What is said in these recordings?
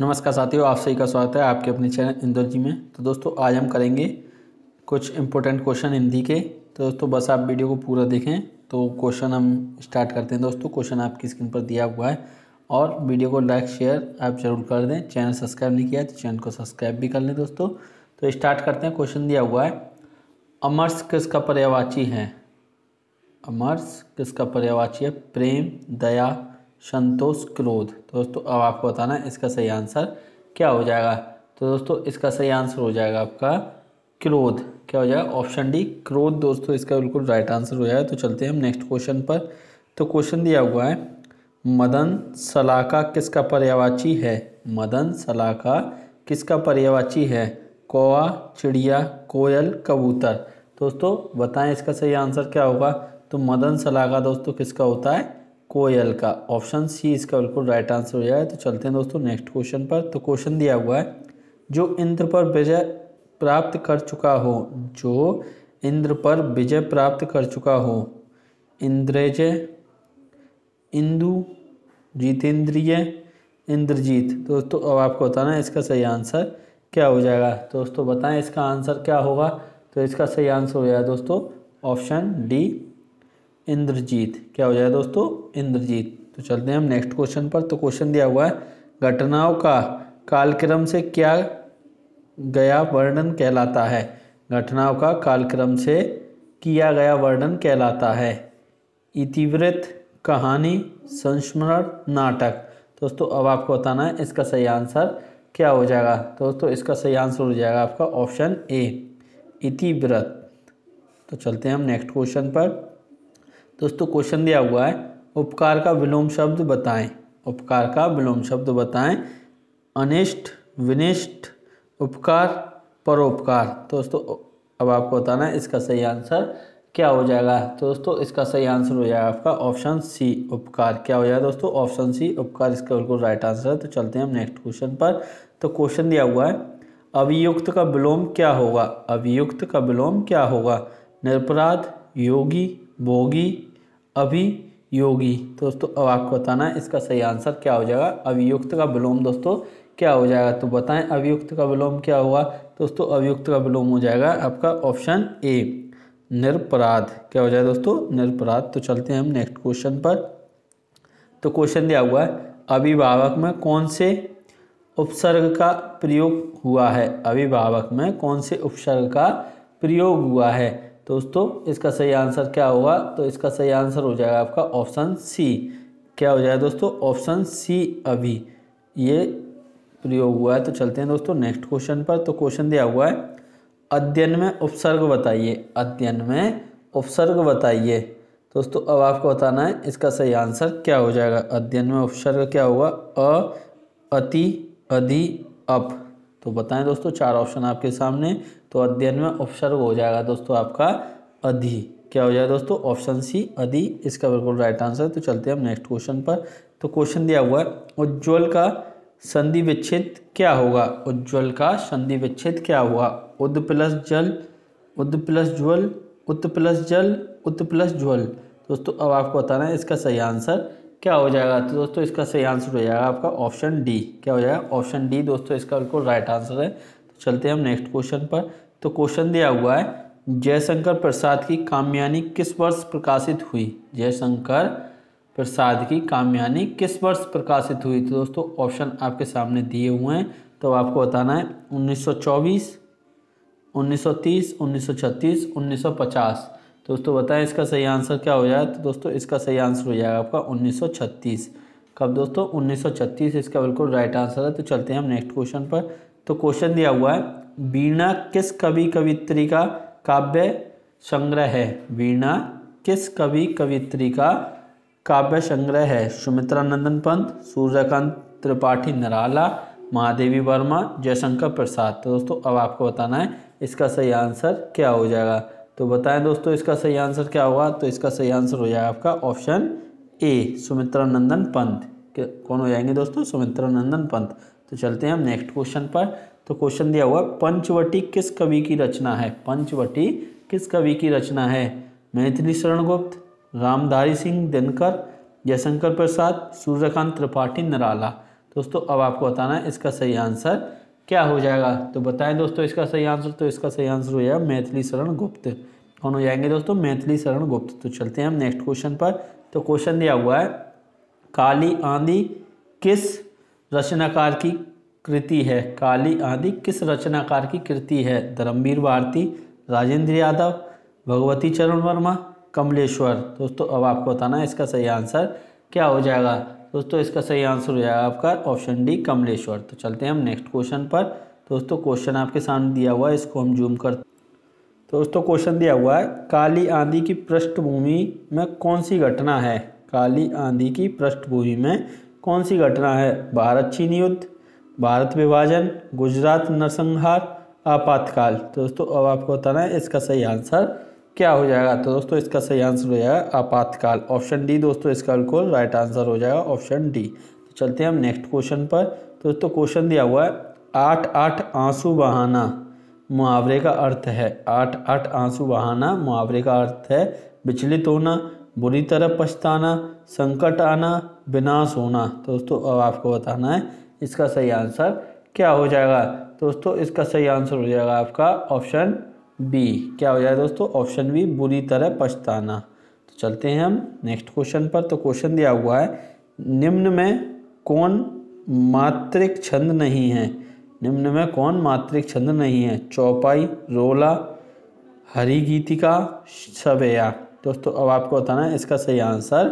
नमस्कार साथियों आप सभी का स्वागत है आपके अपने चैनल इंदौर जी में तो दोस्तों आज हम करेंगे कुछ इम्पोर्टेंट क्वेश्चन हिंदी के तो दोस्तों बस आप वीडियो को पूरा देखें तो क्वेश्चन हम स्टार्ट करते हैं दोस्तों क्वेश्चन आपकी स्क्रीन पर दिया हुआ है और वीडियो को लाइक शेयर आप जरूर कर दें चैनल सब्सक्राइब नहीं किया तो चैनल को सब्सक्राइब भी कर लें दोस्तों तो स्टार्ट करते हैं क्वेश्चन दिया हुआ है अमर्स किसका पर्यावाची है अमर्स किसका पर्यावाची है प्रेम दया संतोष क्रोध तो दोस्तों अब आपको बताना है इसका सही आंसर क्या हो जाएगा तो दोस्तों इसका सही आंसर हो जाएगा आपका क्रोध क्या हो जाएगा ऑप्शन डी क्रोध दोस्तों इसका बिल्कुल राइट आंसर हो जाएगा तो चलते हैं हम नेक्स्ट क्वेश्चन पर तो क्वेश्चन दिया हुआ है मदन सलाका किसका पर्यावाची है मदन सलाका किसका पर्यावाची है कौआ चिड़िया कोयल कबूतर दोस्तों बताएं इसका सही आंसर क्या होगा तो मदन सलाका दोस्तों किसका होता है कोयल का ऑप्शन सी इसका बिल्कुल राइट आंसर हो जाए तो चलते हैं दोस्तों नेक्स्ट क्वेश्चन पर तो क्वेश्चन दिया हुआ है जो इंद्र पर विजय प्राप्त कर चुका हो जो इंद्र पर विजय प्राप्त कर चुका हो इंद्रजय इंदु जितेंद्रिय इंद्रजीत दोस्तों अब आपको बताना है इसका सही आंसर क्या हो जाएगा दोस्तों बताएं इसका आंसर क्या होगा तो इसका सही आंसर हो जाएगा दोस्तों ऑप्शन डी इंद्रजीत क्या हो जाए दोस्तों इंद्रजीत तो चलते हैं हम नेक्स्ट क्वेश्चन पर तो क्वेश्चन दिया हुआ है घटनाओं का कालक्रम से क्या गया वर्णन कहलाता है घटनाओं का कालक्रम से किया गया वर्णन कहलाता है इतिवृत्त कहानी संस्मरण नाटक दोस्तों अब आपको बताना है इसका सही आंसर क्या हो जाएगा दोस्तों इसका सही आंसर हो जाएगा आपका ऑप्शन ए इतिव्रत तो चलते हैं हम नेक्स्ट क्वेश्चन पर दोस्तों क्वेश्चन दिया हुआ है उपकार का विलोम शब्द बताएं उपकार का विलोम शब्द बताएं अनिष्ट विनिष्ट उपकार परोपकार दोस्तों अब आपको बताना है इसका सही आंसर क्या हो जाएगा तो दोस्तों इसका सही आंसर हो जाएगा आपका ऑप्शन सी उपकार क्या हो जाएगा दोस्तों ऑप्शन सी उपकार इसका बिल्कुल राइट आंसर है तो चलते हैं हम नेक्स्ट क्वेश्चन पर तो क्वेश्चन दिया हुआ है अभियुक्त का विलोम क्या होगा अभियुक्त का विलोम क्या होगा निरपराध योगी भोगी अभियोगी तो दोस्तों अब आपको बताना है इसका सही आंसर क्या हो जाएगा अभियुक्त का विलोम दोस्तों क्या हो जाएगा तो बताएं अभियुक्त का विलोम क्या हुआ दोस्तों अभियुक्त का विलोम हो जाएगा आपका ऑप्शन ए निरपराध क्या हो जाए दोस्तों निरपराध तो चलते हैं हम नेक्स्ट क्वेश्चन पर तो क्वेश्चन दिया हुआ है अभिभावक में कौन से उपसर्ग का प्रयोग हुआ है अभिभावक में कौन से उपसर्ग का प्रयोग हुआ है तो दोस्तों इसका सही आंसर क्या होगा तो इसका सही आंसर हो जाएगा आपका ऑप्शन सी क्या हो जाएगा दोस्तों ऑप्शन सी अभी ये प्रयोग हुआ है तो चलते हैं दोस्तों नेक्स्ट क्वेश्चन पर तो क्वेश्चन दिया हुआ है अध्ययन में उपसर्ग बताइए अध्ययन में उपसर्ग बताइए दोस्तों अब आपको बताना है इसका सही आंसर क्या हो जाएगा अध्ययन में उपसर्ग क्या होगा अ अति अधि अप तो बताएं दोस्तों चार ऑप्शन आपके सामने तो अध्ययन में उपसर्ग हो जाएगा दोस्तों आपका अधि क्या हो जाएगा दोस्तों ऑप्शन सी अधि इसका बिल्कुल राइट आंसर तो चलते हैं हम नेक्स्ट क्वेश्चन पर तो क्वेश्चन दिया हुआ है उज्ज्वल का संधि विच्छेद क्या होगा उज्ज्वल का संधि विच्छेद क्या हुआ उद प्लस जल उद प्लस ज्वल उत प्लस जल उत प्लस ज्वल दोस्तों अब आपको बताना है इसका सही आंसर क्या हो जाएगा तो दोस्तों इसका सही आंसर हो जाएगा आपका ऑप्शन डी क्या हो जाएगा ऑप्शन डी दोस्तों इसका बिल्कुल राइट आंसर है तो चलते हैं हम नेक्स्ट क्वेश्चन पर तो क्वेश्चन दिया हुआ है जयशंकर प्रसाद की कामयानी किस वर्ष प्रकाशित हुई जयशंकर प्रसाद की कामयानी किस वर्ष प्रकाशित हुई तो दोस्तों ऑप्शन आपके सामने दिए हुए हैं तो आपको बताना है 1924, 1930, 1936, तो दोस्तों बताएं इसका सही आंसर क्या हो जाए तो दोस्तों इसका सही आंसर हो जाएगा आपका 1936 कब दोस्तों 1936 इसका बिल्कुल राइट आंसर है तो चलते हैं हम नेक्स्ट क्वेश्चन पर तो क्वेश्चन दिया हुआ है वीणा किस कवि कवित्री का काव्य संग्रह है वीणा किस कवि कवित्री का काव्य संग्रह है सुमित्रा नंदन पंत सूर्यकांत त्रिपाठी नराला महादेवी वर्मा जयशंकर प्रसाद तो दोस्तों अब आपको बताना है इसका सही आंसर क्या हो जाएगा तो बताएं दोस्तों इसका सही आंसर क्या होगा तो इसका सही आंसर हो जाएगा आपका option A Sumitranandan Pant कौन हो जाएंगे दोस्तों सुमित्रा नंदन पंत तो चलते हैं हम नेक्स्ट क्वेश्चन पर तो क्वेश्चन दिया हुआ पंचवटी किस कवि की रचना है पंचवटी किस कवि की रचना है मैथिली शरण गुप्त रामधारी सिंह दिनकर जयशंकर प्रसाद सूर्यकांत त्रिपाठी निराला दोस्तों अब आपको बताना है इसका सही आंसर क्या हो जाएगा तो बताएं दोस्तों इसका सही आंसर तो इसका सही आंसर हो जाएगा मैथिली शरण गुप्त कौन हो जाएंगे दोस्तों मैथिली शरण गुप्त तो चलते हैं हम नेक्स्ट क्वेश्चन पर तो क्वेश्चन दिया हुआ है काली आंधी किस रचनाकार की कृति है काली आंधी किस रचनाकार की कृति है धर्मवीर भारती राजेंद्र यादव भगवती चरण वर्मा कमलेश्वर दोस्तों अब आपको बताना है इसका सही आंसर क्या हो जाएगा दोस्तों इसका सही आंसर हो जाएगा आपका ऑप्शन डी कमलेश्वर तो चलते हैं हम नेक्स्ट क्वेश्चन पर दोस्तों क्वेश्चन आपके सामने दिया हुआ है इसको हम जूम कर तो दोस्तों क्वेश्चन दिया हुआ है काली आंधी की पृष्ठभूमि में कौन सी घटना है काली आंधी की पृष्ठभूमि में कौन सी घटना है भारत चीन युद्ध भारत विभाजन गुजरात नरसंहार आपातकाल तो दोस्तों अब आपको बताना है इसका सही आंसर क्या हो जाएगा तो दोस्तों इसका सही आंसर हो जाएगा आपातकाल ऑप्शन डी दोस्तों इसका बिल्कुल राइट आंसर हो जाएगा ऑप्शन डी तो चलते हैं हम नेक्स्ट क्वेश्चन पर तो दोस्तों क्वेश्चन दिया हुआ है आठ आठ आंसू बहाना मुहावरे का अर्थ है आठ आठ आंसू बहाना मुहावरे का अर्थ है विचलित होना बुरी तरह पछताना संकट आना विनाश होना तो दोस्तों अब आपको बताना है इसका सही आंसर क्या हो जाएगा तो दोस्तों इसका सही आंसर हो जाएगा आपका ऑप्शन बी क्या हो जाए दोस्तों ऑप्शन बी बुरी तरह पछताना तो चलते हैं हम नेक्स्ट क्वेश्चन पर तो क्वेश्चन दिया हुआ है निम्न में कौन मात्रिक छंद नहीं है निम्न में कौन मात्रिक छंद नहीं है चौपाई रोला हरी गीतिका सवेया दोस्तों अब आपको बताना है इसका सही आंसर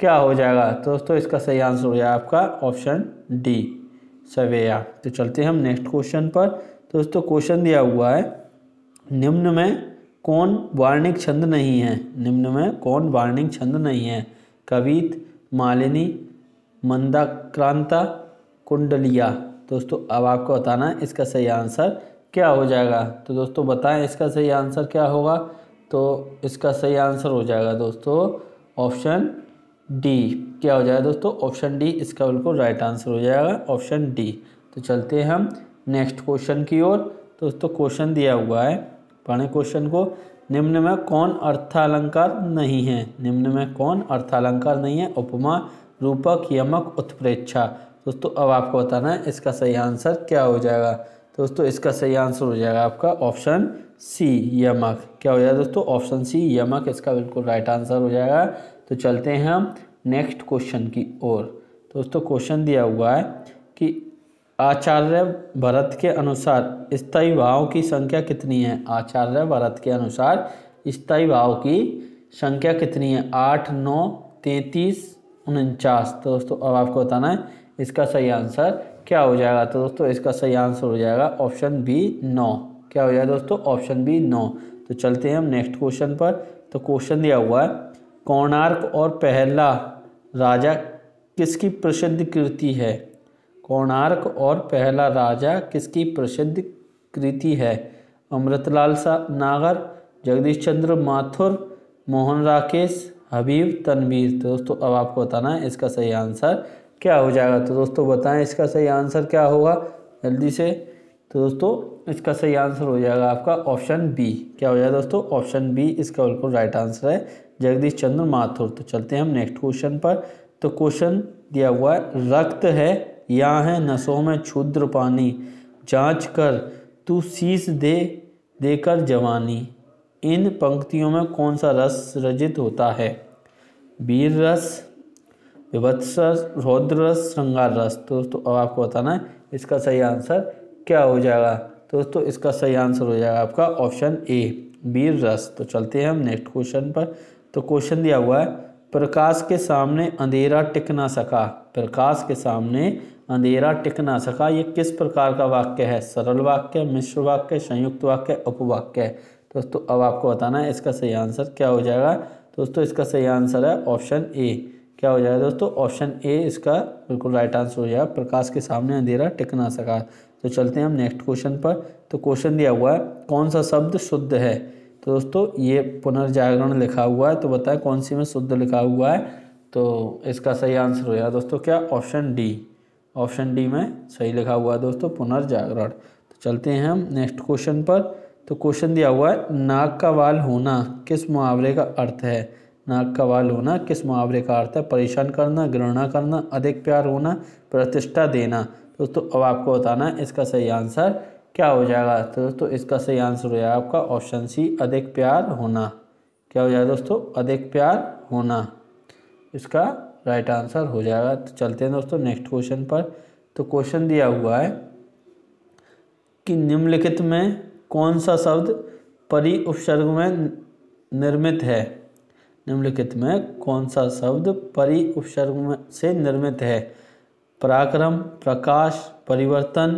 क्या हो जाएगा दोस्तों इसका सही आंसर हो जाएगा आपका ऑप्शन डी सवेया तो चलते हैं हम नेक्स्ट क्वेश्चन पर दोस्तों क्वेश्चन दिया हुआ है निम्न में कौन वार्णिक छंद नहीं है निम्न में कौन वार्णिक छंद नहीं है कवित मालिनी मंदाक्रांता कुंडलिया दोस्तों अब आपको बताना है इसका सही आंसर क्या हो जाएगा तो दोस्तों बताएं इसका सही आंसर क्या होगा तो इसका सही आंसर हो जाएगा दोस्तों ऑप्शन डी क्या हो जाएगा दोस्तों ऑप्शन डी इसका बिल्कुल राइट आंसर हो जाएगा ऑप्शन डी तो चलते हैं हम नेक्स्ट क्वेश्चन की ओर दोस्तों क्वेश्चन दिया हुआ है पढ़ें क्वेश्चन को निम्न में कौन अर्थालंकार नहीं है निम्न में कौन अर्थालंकार नहीं है उपमा रूपक यमक उत्प्रेक्षा दोस्तों अब आपको बताना है इसका सही आंसर क्या हो जाएगा दोस्तों इसका सही आंसर हो जाएगा आपका ऑप्शन सी यमक क्या हो जाएगा दोस्तों ऑप्शन सी यमक इसका बिल्कुल राइट आंसर हो जाएगा तो चलते हैं हम नेक्स्ट क्वेश्चन की ओर दोस्तों क्वेश्चन दिया हुआ है कि आचार्य भरत के अनुसार स्थायी भाव की संख्या कितनी है आचार्य भरत के अनुसार स्थायी भाव की संख्या कितनी है आठ नौ तैंतीस उनचास तो दोस्तों अब आपको बताना है इसका सही आंसर क्या हो जाएगा तो दोस्तों इसका सही आंसर हो जाएगा ऑप्शन बी नौ क्या हो जाएगा दोस्तों ऑप्शन बी नौ तो चलते हैं हम नेक्स्ट क्वेश्चन पर तो क्वेश्चन दिया हुआ है कोणार्क और पहला राजा किसकी प्रसिद्ध कृति है कोणार्क और पहला राजा किसकी प्रसिद्ध कृति है अमृतलाल सा नागर जगदीश चंद्र माथुर मोहन राकेश हबीब तनवीर तो दोस्तों अब आपको बताना है इसका सही आंसर क्या हो जाएगा तो दोस्तों बताएं इसका सही आंसर क्या होगा जल्दी से तो दोस्तों इसका सही आंसर हो जाएगा आपका ऑप्शन बी क्या हो जाएगा दोस्तों ऑप्शन बी इसका बिल्कुल राइट आंसर है जगदीश चंद्र माथुर तो चलते हैं हम नेक्स्ट क्वेश्चन पर तो क्वेश्चन दिया हुआ है रक्त है या है नसों में क्षुद्र पानी जांच कर तू शीश दे देकर जवानी इन पंक्तियों में कौन सा रस रजित होता है वीर रस विभत्स रस रौद्र रस श्रृंगार रस तो दोस्तों अब आपको बताना है इसका सही आंसर क्या हो जाएगा तो दोस्तों इसका सही आंसर हो जाएगा आपका ऑप्शन ए वीर रस तो चलते हैं हम नेक्स्ट क्वेश्चन पर तो क्वेश्चन दिया हुआ है प्रकाश के सामने अंधेरा टिक ना सका प्रकाश के सामने अंधेरा टिक ना सका ये किस प्रकार का वाक्य है सरल वाक्य मिश्र वाक्य संयुक्त वाक्य उपवाक्य है दोस्तों अब आपको बताना है इसका सही आंसर क्या हो जाएगा दोस्तों इसका सही आंसर है ऑप्शन ए क्या हो जाएगा दोस्तों ऑप्शन ए इसका बिल्कुल राइट आंसर हो जाएगा प्रकाश के सामने अंधेरा टिक ना सका तो चलते हैं हम नेक्स्ट क्वेश्चन पर तो क्वेश्चन दिया हुआ है कौन सा शब्द शुद्ध है तो दोस्तों ये पुनर्जागरण लिखा हुआ है तो बताएं कौन सी में शुद्ध लिखा हुआ है तो इसका सही आंसर हो जाएगा दोस्तों क्या ऑप्शन डी ऑप्शन डी में सही लिखा हुआ है दोस्तों पुनर्जागरण तो चलते हैं हम नेक्स्ट क्वेश्चन पर तो क्वेश्चन दिया हुआ है नाक का वाल होना किस मुहावरे का अर्थ है नाक का वाल होना किस मुहावरे का अर्थ है परेशान करना घृणा करना अधिक प्यार होना प्रतिष्ठा देना दोस्तों अब आपको बताना है इसका सही आंसर क्या हो जाएगा तो दोस्तों इसका सही आंसर हो जाएगा आपका ऑप्शन सी अधिक प्यार होना क्या हो जाएगा दोस्तों अधिक प्यार होना इसका राइट आंसर हो जाएगा तो चलते हैं दोस्तों नेक्स्ट क्वेश्चन पर तो क्वेश्चन दिया हुआ है कि निम्नलिखित में कौन सा शब्द परि उपसर्ग में निर्मित है निम्नलिखित में कौन सा शब्द परि उपसर्ग में से निर्मित है पराक्रम प्रकाश परिवर्तन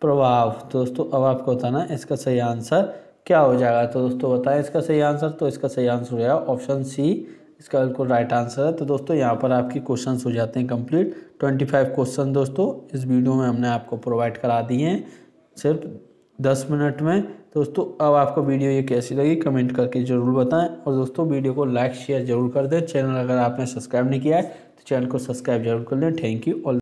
प्रभाव तो दोस्तों अब आपको बताना इसका सही आंसर क्या हो जाएगा तो दोस्तों बताएं इसका सही आंसर तो इसका सही आंसर हो जाएगा ऑप्शन सी इसका बिल्कुल राइट आंसर है तो दोस्तों यहाँ पर आपकी क्वेश्चन हो जाते हैं कंप्लीट ट्वेंटी फाइव क्वेश्चन दोस्तों इस वीडियो में हमने आपको प्रोवाइड करा दिए हैं सिर्फ दस मिनट में दोस्तों अब आपको वीडियो ये कैसी लगी कमेंट करके ज़रूर बताएं और दोस्तों वीडियो को लाइक शेयर जरूर कर दें चैनल अगर आपने सब्सक्राइब नहीं किया है तो चैनल को सब्सक्राइब जरूर कर लें थैंक यू ऑल